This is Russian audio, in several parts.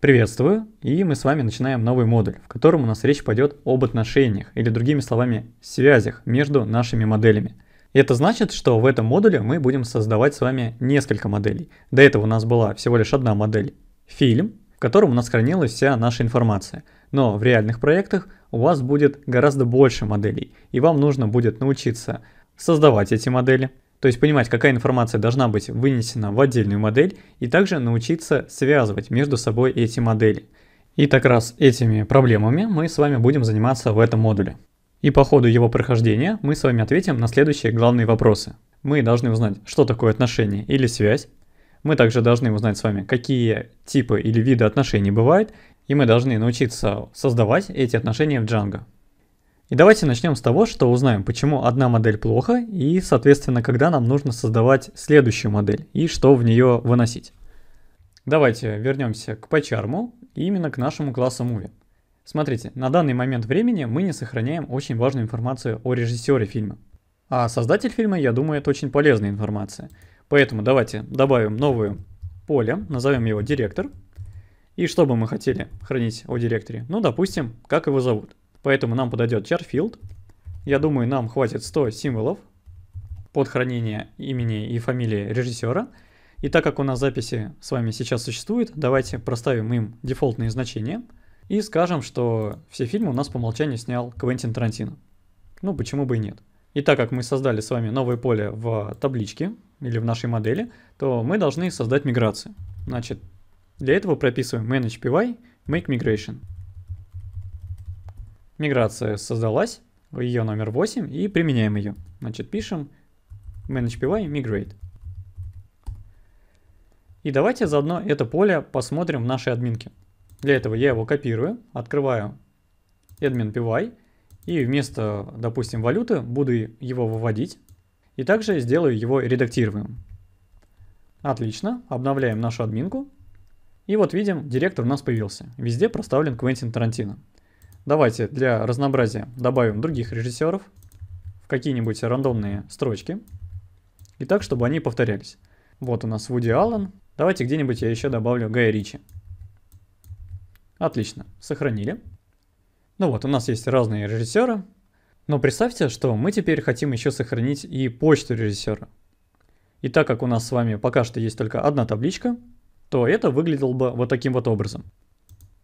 Приветствую, и мы с вами начинаем новый модуль, в котором у нас речь пойдет об отношениях, или другими словами, связях между нашими моделями. Это значит, что в этом модуле мы будем создавать с вами несколько моделей. До этого у нас была всего лишь одна модель — фильм, в котором у нас хранилась вся наша информация. Но в реальных проектах у вас будет гораздо больше моделей, и вам нужно будет научиться создавать эти модели — то есть понимать, какая информация должна быть вынесена в отдельную модель и также научиться связывать между собой эти модели. И так раз этими проблемами мы с вами будем заниматься в этом модуле. И по ходу его прохождения мы с вами ответим на следующие главные вопросы. Мы должны узнать, что такое отношение или связь. Мы также должны узнать с вами, какие типы или виды отношений бывают. И мы должны научиться создавать эти отношения в Django. И давайте начнем с того, что узнаем, почему одна модель плохо и, соответственно, когда нам нужно создавать следующую модель и что в нее выносить. Давайте вернемся к PyCharm и именно к нашему классу Movie. Смотрите, на данный момент времени мы не сохраняем очень важную информацию о режиссере фильма. А создатель фильма, я думаю, это очень полезная информация. Поэтому давайте добавим новое поле, назовем его директор. И что бы мы хотели хранить о директоре? Ну, допустим, как его зовут. Поэтому нам подойдет charfield. Я думаю, нам хватит 100 символов под хранение имени и фамилии режиссера. И так как у нас записи с вами сейчас существует, давайте проставим им дефолтные значения и скажем, что все фильмы у нас по умолчанию снял Квентин Тарантино. Ну, почему бы и нет. И так как мы создали с вами новое поле в табличке или в нашей модели, то мы должны создать миграцию. Значит, для этого прописываем manage.py make migration. Миграция создалась, ее номер 8 и применяем ее. Значит, пишем managepy migrate. И давайте заодно это поле посмотрим в нашей админке. Для этого я его копирую, открываю admin py и вместо, допустим, валюты буду его выводить и также сделаю его редактируемым. Отлично, обновляем нашу админку. И вот видим, директор у нас появился. Везде проставлен Квентин Тарантино. Давайте для разнообразия добавим других режиссеров в какие-нибудь рандомные строчки. И так, чтобы они повторялись. Вот у нас Вуди Аллен. Давайте где-нибудь я еще добавлю Гая Ричи. Отлично, сохранили. Ну вот, у нас есть разные режиссеры. Но представьте, что мы теперь хотим еще сохранить и почту режиссера. И так как у нас с вами пока что есть только одна табличка, то это выглядело бы вот таким вот образом.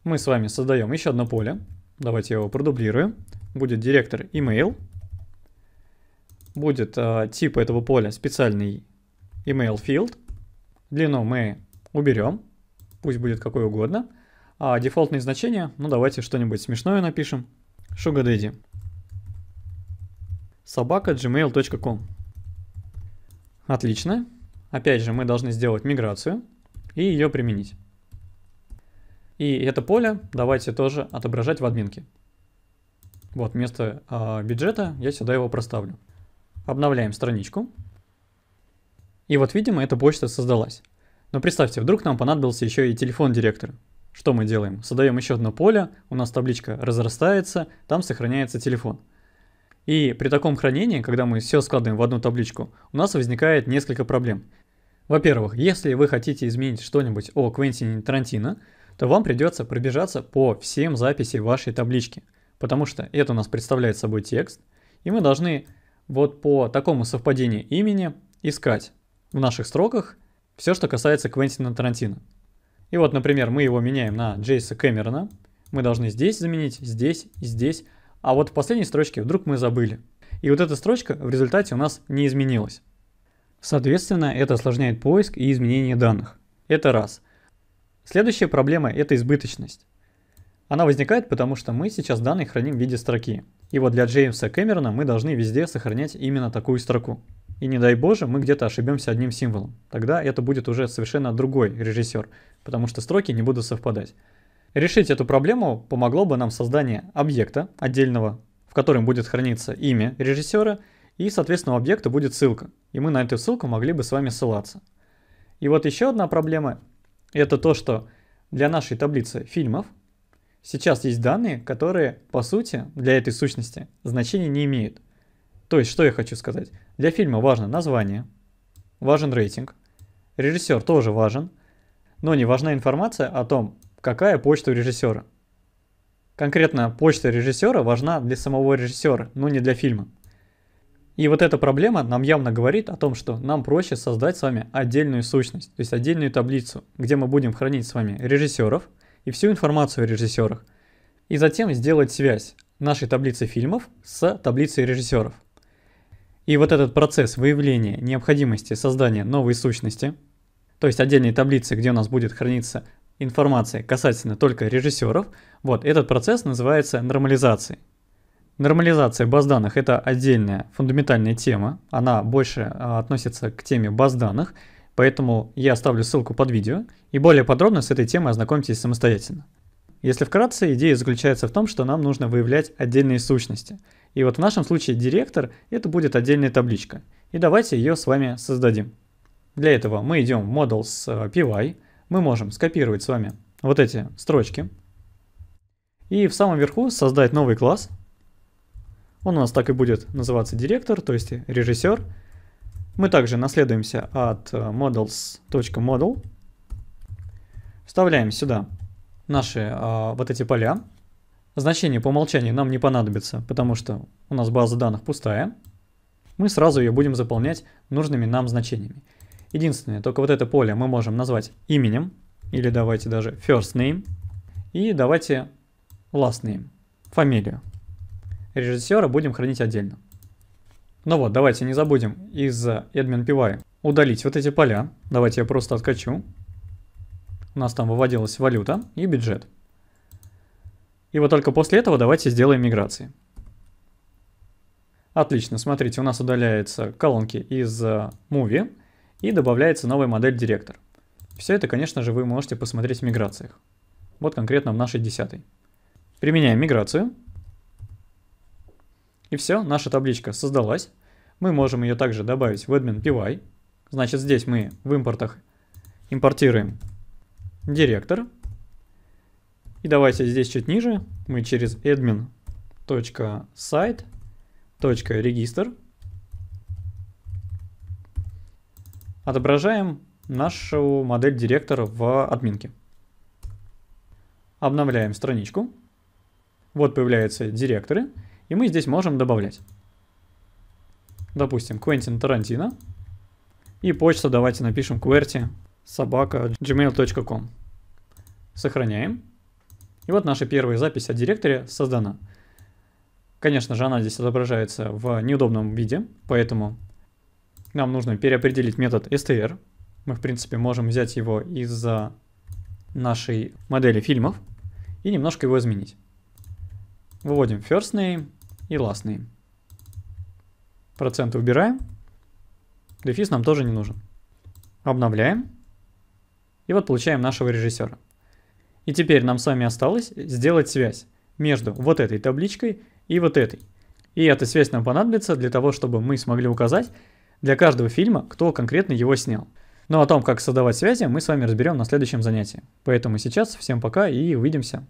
Мы с вами создаем еще одно поле, Давайте я его продублирую. Будет директор email. Будет э, тип этого поля специальный email field. Длину мы уберем. Пусть будет какой угодно. А дефолтные значения, ну давайте что-нибудь смешное напишем. Sugar Daddy. Собака gmail.com. Отлично. Опять же, мы должны сделать миграцию и ее применить. И это поле давайте тоже отображать в админке. Вот вместо э, бюджета я сюда его проставлю. Обновляем страничку. И вот, видимо, эта почта создалась. Но представьте, вдруг нам понадобился еще и телефон директора. Что мы делаем? Создаем еще одно поле, у нас табличка разрастается, там сохраняется телефон. И при таком хранении, когда мы все складываем в одну табличку, у нас возникает несколько проблем. Во-первых, если вы хотите изменить что-нибудь о Квентине Тарантино, то вам придется пробежаться по всем записей вашей таблички, потому что это у нас представляет собой текст, и мы должны вот по такому совпадению имени искать в наших строках все, что касается Квентина Тарантино. И вот, например, мы его меняем на Джейса Кэмерона, мы должны здесь заменить, здесь и здесь, а вот в последней строчке вдруг мы забыли. И вот эта строчка в результате у нас не изменилась. Соответственно, это осложняет поиск и изменение данных. Это раз – Следующая проблема – это избыточность. Она возникает, потому что мы сейчас данные храним в виде строки. И вот для Джеймса Кэмерона мы должны везде сохранять именно такую строку. И не дай боже, мы где-то ошибемся одним символом. Тогда это будет уже совершенно другой режиссер, потому что строки не будут совпадать. Решить эту проблему помогло бы нам создание объекта отдельного, в котором будет храниться имя режиссера, и, соответственно, у объекта будет ссылка. И мы на эту ссылку могли бы с вами ссылаться. И вот еще одна проблема это то, что для нашей таблицы фильмов сейчас есть данные, которые, по сути, для этой сущности значения не имеют. То есть, что я хочу сказать? Для фильма важно название, важен рейтинг, режиссер тоже важен, но не важна информация о том, какая почта у режиссера. Конкретно почта режиссера важна для самого режиссера, но не для фильма. И вот эта проблема нам явно говорит о том, что нам проще создать с вами отдельную сущность, то есть отдельную таблицу, где мы будем хранить с вами режиссеров и всю информацию о режиссерах, и затем сделать связь нашей таблицы фильмов с таблицей режиссеров. И вот этот процесс выявления необходимости создания новой сущности, то есть отдельной таблицы, где у нас будет храниться информация касательно только режиссеров, вот этот процесс называется нормализацией. Нормализация баз данных – это отдельная фундаментальная тема. Она больше а, относится к теме баз данных, поэтому я оставлю ссылку под видео, и более подробно с этой темой ознакомьтесь самостоятельно. Если вкратце, идея заключается в том, что нам нужно выявлять отдельные сущности. И вот в нашем случае директор – это будет отдельная табличка. И давайте ее с вами создадим. Для этого мы идем в Models э, PY, мы можем скопировать с вами вот эти строчки, и в самом верху создать новый класс – он у нас так и будет называться директор, то есть режиссер. Мы также наследуемся от э, models.model. Вставляем сюда наши а, вот эти поля. Значение по умолчанию нам не понадобится, потому что у нас база данных пустая. Мы сразу ее будем заполнять нужными нам значениями. Единственное, только вот это поле мы можем назвать именем, или давайте даже first name, и давайте last name, фамилию. Режиссера будем хранить отдельно. Ну вот, давайте не забудем из admin PY удалить вот эти поля. Давайте я просто откачу. У нас там выводилась валюта и бюджет. И вот только после этого давайте сделаем миграции. Отлично, смотрите, у нас удаляются колонки из э, Movie и добавляется новая модель директор. Все это, конечно же, вы можете посмотреть в миграциях. Вот конкретно в нашей десятой. Применяем миграцию. И все, наша табличка создалась. Мы можем ее также добавить в admin PY. Значит, здесь мы в импортах импортируем директор. И давайте здесь чуть ниже мы через admin.site.register отображаем нашу модель директора в админке. Обновляем страничку. Вот появляются директоры. И мы здесь можем добавлять. Допустим, Квентин Тарантино. И почту давайте напишем QWERTY собака gmail.com. Сохраняем. И вот наша первая запись о директоре создана. Конечно же, она здесь отображается в неудобном виде, поэтому нам нужно переопределить метод str. Мы, в принципе, можем взять его из нашей модели фильмов и немножко его изменить. Выводим first name и last name. Проценты убираем. Дефис нам тоже не нужен. Обновляем. И вот получаем нашего режиссера. И теперь нам с вами осталось сделать связь между вот этой табличкой и вот этой. И эта связь нам понадобится для того, чтобы мы смогли указать для каждого фильма, кто конкретно его снял. Но ну, а о том, как создавать связи, мы с вами разберем на следующем занятии. Поэтому сейчас всем пока и увидимся.